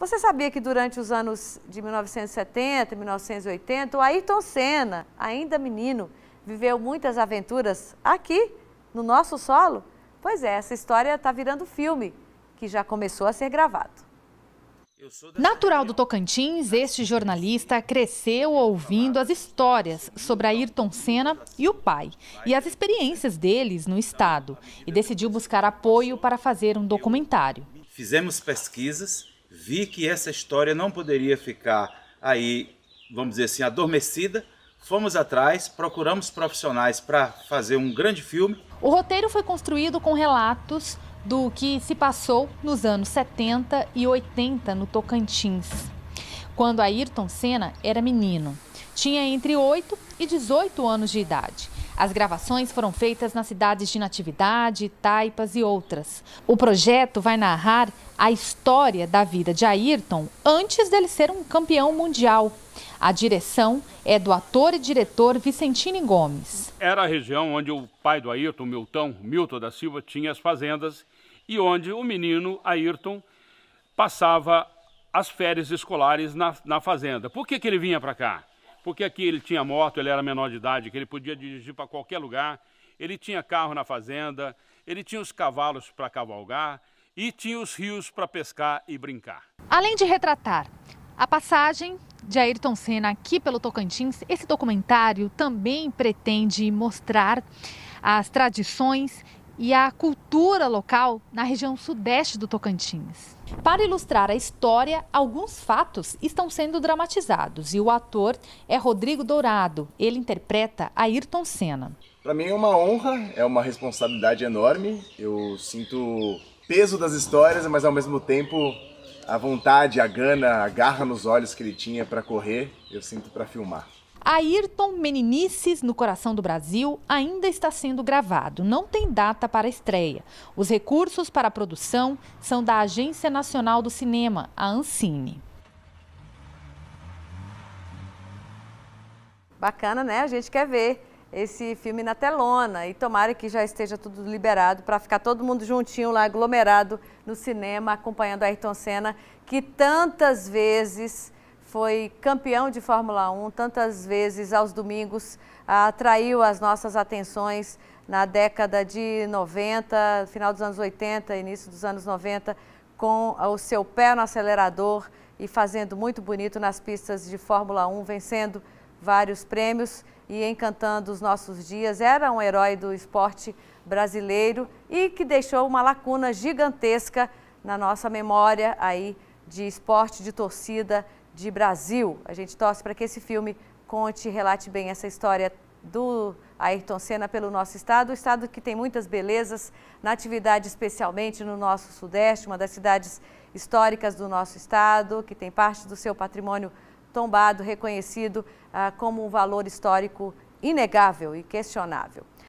Você sabia que durante os anos de 1970 1980, o Ayrton Senna, ainda menino, viveu muitas aventuras aqui, no nosso solo? Pois é, essa história está virando filme, que já começou a ser gravado. Natural do Tocantins, este jornalista cresceu ouvindo as histórias sobre Ayrton Senna e o pai e as experiências deles no estado e decidiu buscar apoio para fazer um documentário. Fizemos pesquisas vi que essa história não poderia ficar aí, vamos dizer assim, adormecida. Fomos atrás, procuramos profissionais para fazer um grande filme. O roteiro foi construído com relatos do que se passou nos anos 70 e 80 no Tocantins, quando Ayrton Senna era menino. Tinha entre 8 e 18 anos de idade. As gravações foram feitas nas cidades de Natividade, Taipas e outras. O projeto vai narrar a história da vida de Ayrton antes dele ser um campeão mundial. A direção é do ator e diretor Vicentini Gomes. Era a região onde o pai do Ayrton, Milton, Milton da Silva, tinha as fazendas e onde o menino Ayrton passava as férias escolares na, na fazenda. Por que, que ele vinha para cá? porque aqui ele tinha moto, ele era menor de idade, que ele podia dirigir para qualquer lugar, ele tinha carro na fazenda, ele tinha os cavalos para cavalgar e tinha os rios para pescar e brincar. Além de retratar a passagem de Ayrton Senna aqui pelo Tocantins, esse documentário também pretende mostrar as tradições e a cultura local na região sudeste do Tocantins. Para ilustrar a história, alguns fatos estão sendo dramatizados e o ator é Rodrigo Dourado. Ele interpreta Ayrton Senna. Para mim é uma honra, é uma responsabilidade enorme. Eu sinto peso das histórias, mas ao mesmo tempo a vontade, a gana, a garra nos olhos que ele tinha para correr, eu sinto para filmar. Ayrton Meninices no Coração do Brasil ainda está sendo gravado, não tem data para estreia. Os recursos para a produção são da Agência Nacional do Cinema, a Ancine. Bacana, né? A gente quer ver esse filme na telona e tomara que já esteja tudo liberado para ficar todo mundo juntinho lá, aglomerado no cinema, acompanhando a Ayrton Senna, que tantas vezes foi campeão de Fórmula 1 tantas vezes aos domingos, atraiu as nossas atenções na década de 90, final dos anos 80, início dos anos 90, com o seu pé no acelerador e fazendo muito bonito nas pistas de Fórmula 1, vencendo vários prêmios e encantando os nossos dias. Era um herói do esporte brasileiro e que deixou uma lacuna gigantesca na nossa memória aí de esporte de torcida de Brasil. A gente torce para que esse filme conte, relate bem essa história do Ayrton Senna pelo nosso estado, o estado que tem muitas belezas, na atividade especialmente no nosso sudeste, uma das cidades históricas do nosso estado, que tem parte do seu patrimônio tombado, reconhecido ah, como um valor histórico inegável e questionável.